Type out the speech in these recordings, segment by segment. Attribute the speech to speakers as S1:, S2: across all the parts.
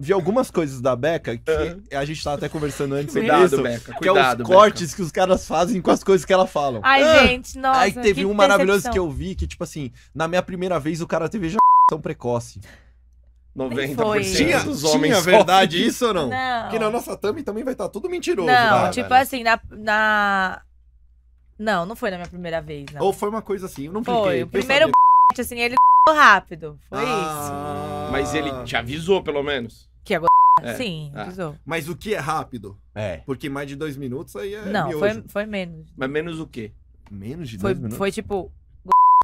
S1: vi algumas coisas da Beca que uhum. a gente tava até conversando antes cuidado, isso. Beca, que cuidado, é os cortes Beca. que os caras fazem com as coisas que ela falam. Ai, ah! gente, nossa. Aí teve um maravilhoso decepção. que eu vi que, tipo assim, na minha primeira vez o cara teve tão precoce. 90% tinha, dos homens. Tinha verdade isso ou não? Não. Porque na nossa thumb também vai estar tá tudo mentiroso. Não, lá, tipo velho. assim, na, na, Não, não foi na minha primeira vez. Não. Ou foi uma coisa assim, eu não fiquei. Foi, o primeiro assim, ele rápido. Foi Ah, Mas ele te avisou, pelo menos. Que É. Sim, Ah. avisou. Mas o que é rápido? É. Porque mais de dois minutos aí é Não, foi, foi menos. Mas menos o quê? Menos de Foi, dois minutos? foi tipo.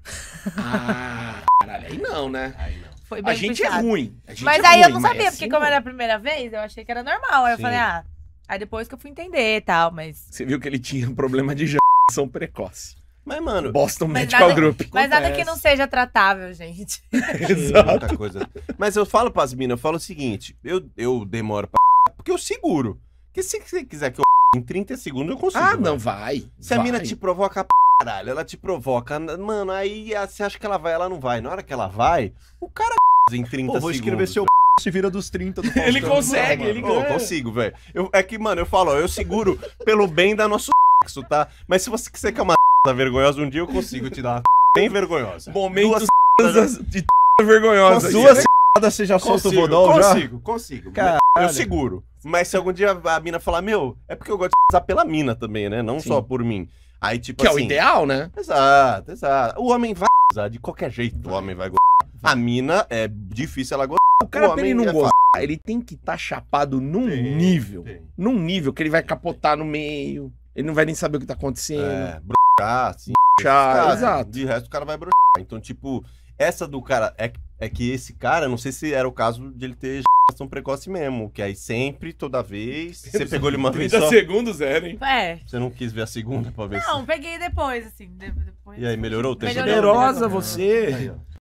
S2: Ah, caralho. Aí não, né? Aí não. Foi bem A gente é ruim. gente Mas é aí eu não sabia, assim porque como não.
S1: era a primeira vez, eu achei que era normal. Aí eu falei, ah. Aí depois que eu fui entender e tal, mas.
S2: Você viu que ele tinha problema de gestação precoce. Mas, mano. Boston mas Medical nada, Group. Mas nada que não
S1: seja tratável, gente.
S2: Exato. coisa. Mas eu falo pras minas, eu falo o seguinte: eu, eu demoro pra. Porque eu seguro. Porque se você quiser que eu. Em 30 segundos eu consigo. Ah, não, né? vai. Se vai. a mina te provoca caralho, ela te provoca. Mano, aí você acha que ela vai, ela não vai. Na hora que ela vai, o cara em 30 segundos. vou escrever segundos.
S1: seu se vira dos 30
S2: do Ele consegue, ele consegue. Eu consigo, velho. É que, mano, eu falo, eu seguro pelo bem da nosso sexo, tá? Mas se você quiser que é uma Tá vergonhosa, um dia eu consigo te dar uma bem vergonhosa. Momentos Duas de vergonhosa. Com suas você já solta consigo, o bodão consigo, já? Consigo, consigo. Caralho. Eu seguro. Mas se algum dia a mina falar, meu, é porque eu gosto de casar pela mina também, né? Não Sim. só por mim. Aí, tipo que assim, é o assim, ideal, né? Exato, exato. O homem vai gozar de qualquer jeito. Vai. O homem vai gozar. A mina é difícil ela gozar. O cara, o pra ele não é gozar, ele tem que estar tá chapado num tem, nível. Tem. Num nível que ele vai capotar no meio. Ele não vai nem saber o que tá acontecendo. É, bro assim. Tá, broxar, exato. De resto, o cara vai broxar. Então, tipo, essa do cara. É, é que esse cara, não sei se era o caso de ele ter ejaculação precoce mesmo. Que aí sempre, toda vez. Você pegou ele uma vez só. 30 segundos era, é, hein? Né? É. Você não quis ver a segunda pra ver
S1: Não, se... peguei depois, assim. Depois,
S2: e aí, melhorou o tempo? Melhorou, Generosa
S1: você! Aí, ó.